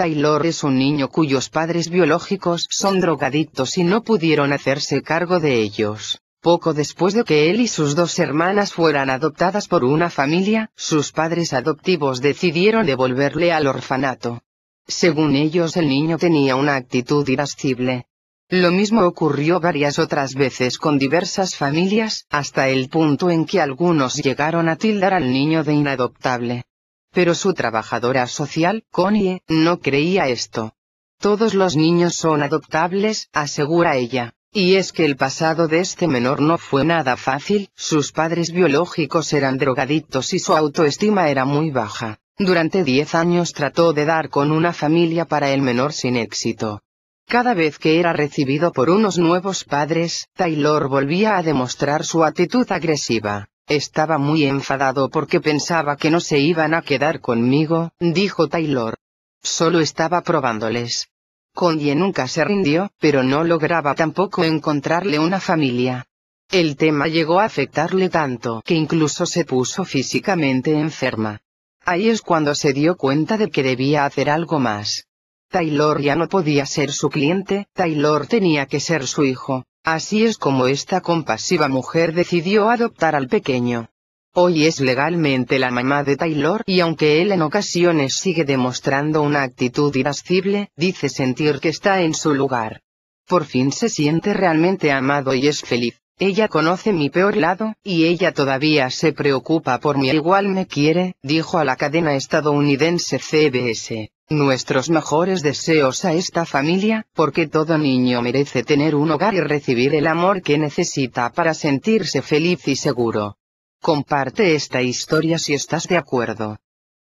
Taylor es un niño cuyos padres biológicos son drogadictos y no pudieron hacerse cargo de ellos. Poco después de que él y sus dos hermanas fueran adoptadas por una familia, sus padres adoptivos decidieron devolverle al orfanato. Según ellos el niño tenía una actitud irascible. Lo mismo ocurrió varias otras veces con diversas familias, hasta el punto en que algunos llegaron a tildar al niño de inadoptable. Pero su trabajadora social, Connie, no creía esto. Todos los niños son adoptables, asegura ella. Y es que el pasado de este menor no fue nada fácil, sus padres biológicos eran drogadictos y su autoestima era muy baja. Durante 10 años trató de dar con una familia para el menor sin éxito. Cada vez que era recibido por unos nuevos padres, Taylor volvía a demostrar su actitud agresiva. Estaba muy enfadado porque pensaba que no se iban a quedar conmigo, dijo Taylor. Solo estaba probándoles. Condie nunca se rindió, pero no lograba tampoco encontrarle una familia. El tema llegó a afectarle tanto que incluso se puso físicamente enferma. Ahí es cuando se dio cuenta de que debía hacer algo más. Taylor ya no podía ser su cliente, Taylor tenía que ser su hijo. Así es como esta compasiva mujer decidió adoptar al pequeño. Hoy es legalmente la mamá de Taylor y aunque él en ocasiones sigue demostrando una actitud irascible, dice sentir que está en su lugar. Por fin se siente realmente amado y es feliz. Ella conoce mi peor lado, y ella todavía se preocupa por mí igual me quiere, dijo a la cadena estadounidense CBS. Nuestros mejores deseos a esta familia, porque todo niño merece tener un hogar y recibir el amor que necesita para sentirse feliz y seguro. Comparte esta historia si estás de acuerdo.